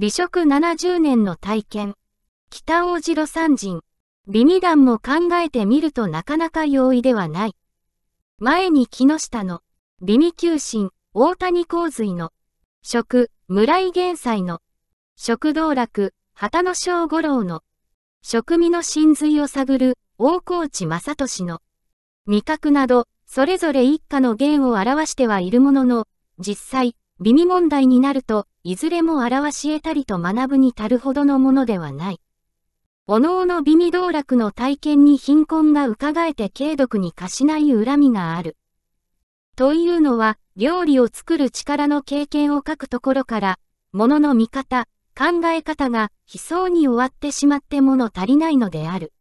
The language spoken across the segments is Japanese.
美食70年の体験。北大路山人。美味団も考えてみるとなかなか容易ではない。前に木下の、美味求心、大谷洪水の、食、村井玄斎の、食道楽、旗野正五郎の、食味の真髄を探る、大河内正俊の、味覚など、それぞれ一家の弦を表してはいるものの、実際、美味問題になると、いずれも表し得たりと学ぶに足るほどのものではない。おのおの美味道楽の体験に貧困が伺えて軽毒に貸しない恨みがある。というのは、料理を作る力の経験を書くところから、物の見方、考え方が悲壮に終わってしまって物足りないのである。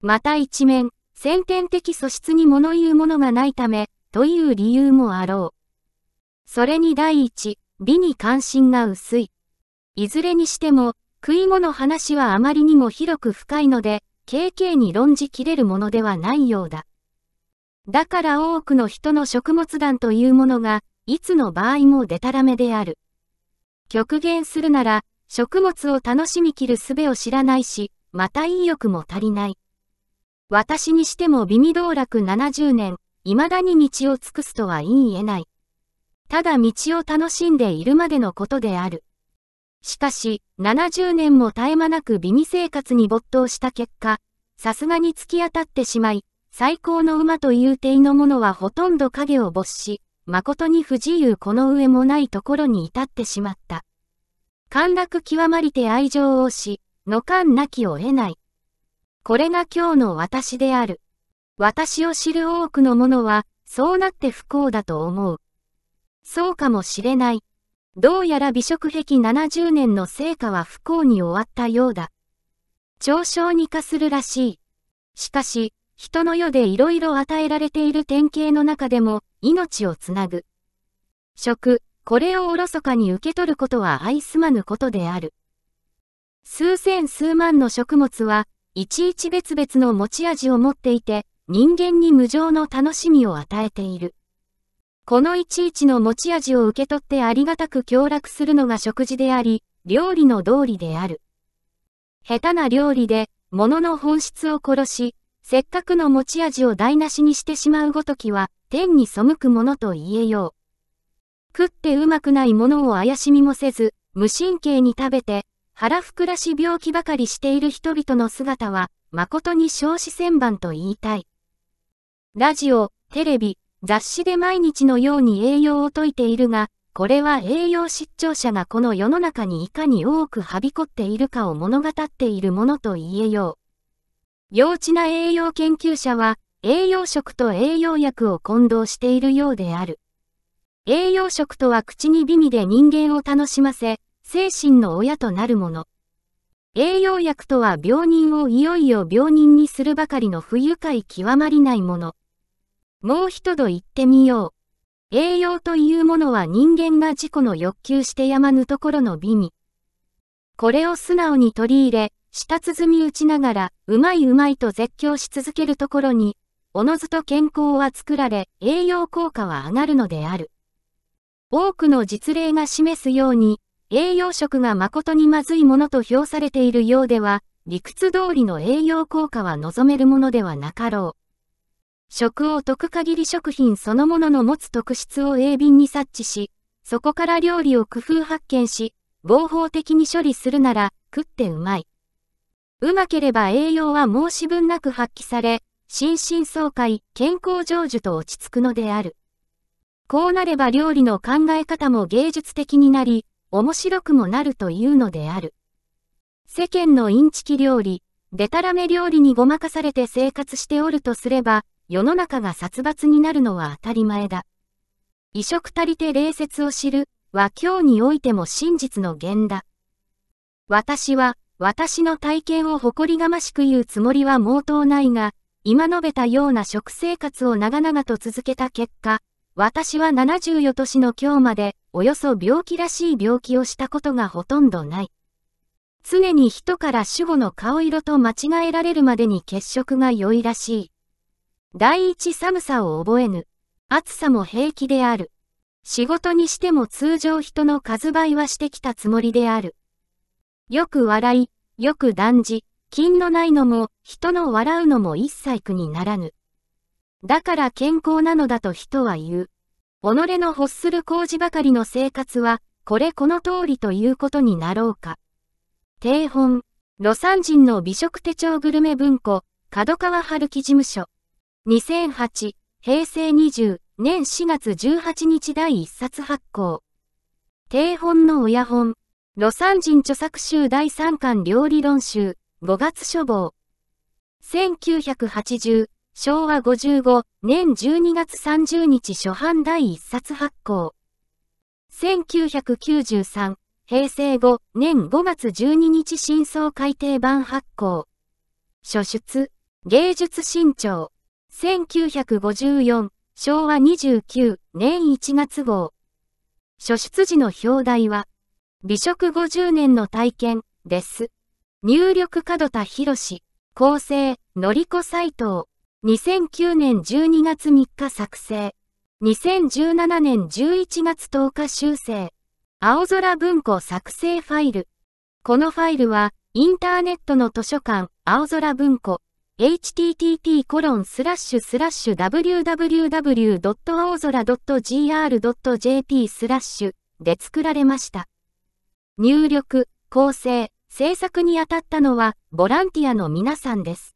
また一面、先天的素質に物言うものがないため、という理由もあろう。それに第一、美に関心が薄い。いずれにしても、食い物話はあまりにも広く深いので、KK に論じきれるものではないようだ。だから多くの人の食物団というものが、いつの場合もデタラメである。極限するなら、食物を楽しみきる術を知らないし、また意欲も足りない。私にしても美味道楽70年、未だに道を尽くすとは言い得ない。ただ道を楽しんでいるまでのことである。しかし、70年も絶え間なく美味生活に没頭した結果、さすがに突き当たってしまい、最高の馬という体のものはほとんど影を没し、誠に不自由この上もないところに至ってしまった。陥落極まりて愛情をし、の間なきを得ない。これが今日の私である。私を知る多くの者は、そうなって不幸だと思う。そうかもしれない。どうやら美食癖70年の成果は不幸に終わったようだ。嘲笑に化するらしい。しかし、人の世でいろいろ与えられている典型の中でも、命をつなぐ。食、これをおろそかに受け取ることは相すまぬことである。数千数万の食物は、いちいち別々の持ち味を持っていて、人間に無常の楽しみを与えている。このいちいちの持ち味を受け取ってありがたく協力するのが食事であり、料理の道理である。下手な料理で、物の本質を殺し、せっかくの持ち味を台無しにしてしまうごときは、天に背くものと言えよう。食ってうまくないものを怪しみもせず、無神経に食べて、腹膨らし病気ばかりしている人々の姿は、誠に少子千番と言いたい。ラジオ、テレビ、雑誌で毎日のように栄養を説いているが、これは栄養失調者がこの世の中にいかに多くはびこっているかを物語っているものと言えよう。幼稚な栄養研究者は、栄養食と栄養薬を混同しているようである。栄養食とは口に美味で人間を楽しませ、精神の親となるもの。栄養薬とは病人をいよいよ病人にするばかりの不愉快極まりないもの。もう一度言ってみよう。栄養というものは人間が自己の欲求してやまぬところの美に。これを素直に取り入れ、舌鼓打ちながら、うまいうまいと絶叫し続けるところに、おのずと健康は作られ、栄養効果は上がるのである。多くの実例が示すように、栄養食が誠にまずいものと評されているようでは、理屈通りの栄養効果は望めるものではなかろう。食を解く限り食品そのものの持つ特質を鋭敏に察知し、そこから料理を工夫発見し、合法的に処理するなら、食ってうまい。うまければ栄養は申し分なく発揮され、心身爽快、健康成就と落ち着くのである。こうなれば料理の考え方も芸術的になり、面白くもなるというのである。世間のインチキ料理、デタラメ料理にごまかされて生活しておるとすれば、世の中が殺伐になるのは当たり前だ。移植足りて礼節を知るは今日においても真実の源だ。私は、私の体験を誇りがましく言うつもりは毛頭ないが、今述べたような食生活を長々と続けた結果、私は74年の今日まで、およそ病気らしい病気をしたことがほとんどない。常に人から主語の顔色と間違えられるまでに血色が良いらしい。第一寒さを覚えぬ。暑さも平気である。仕事にしても通常人の数倍はしてきたつもりである。よく笑い、よく断じ、金のないのも、人の笑うのも一切苦にならぬ。だから健康なのだと人は言う。己の欲する工事ばかりの生活は、これこの通りということになろうか。定本、魯山人の美食手帳グルメ文庫、角川春樹事務所。2008、平成20年4月18日第1冊発行。定本の親本、魯山人著作集第3巻料理論集、5月書房。1980、昭和55年12月30日初版第1冊発行。1993、平成5年5月12日新相改訂版発行。初出、芸術新潮。1954昭和29年1月号。初出時の表題は、美食50年の体験です。入力角田博士、構成、のりこ斎藤。2009年12月3日作成。2017年11月10日修正。青空文庫作成ファイル。このファイルは、インターネットの図書館、青空文庫、http://www. r a .gr.jp スラッシュで作られました。入力、構成、制作に当たったのはボランティアの皆さんです。